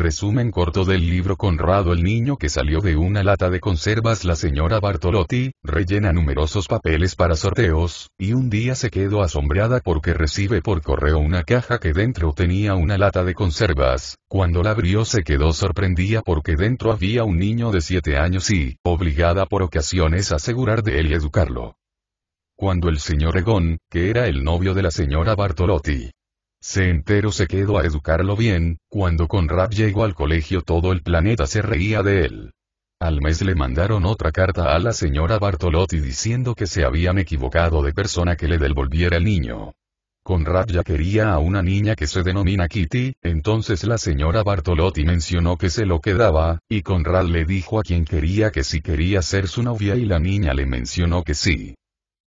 Resumen corto del libro Conrado el niño que salió de una lata de conservas La señora Bartolotti, rellena numerosos papeles para sorteos, y un día se quedó asombrada porque recibe por correo una caja que dentro tenía una lata de conservas, cuando la abrió se quedó sorprendida porque dentro había un niño de siete años y, obligada por ocasiones a asegurar de él y educarlo. Cuando el señor Egón, que era el novio de la señora Bartolotti, se entero se quedó a educarlo bien, cuando Conrad llegó al colegio todo el planeta se reía de él. Al mes le mandaron otra carta a la señora Bartolotti diciendo que se habían equivocado de persona que le devolviera el niño. Conrad ya quería a una niña que se denomina Kitty, entonces la señora Bartolotti mencionó que se lo quedaba, y Conrad le dijo a quien quería que si quería ser su novia y la niña le mencionó que sí.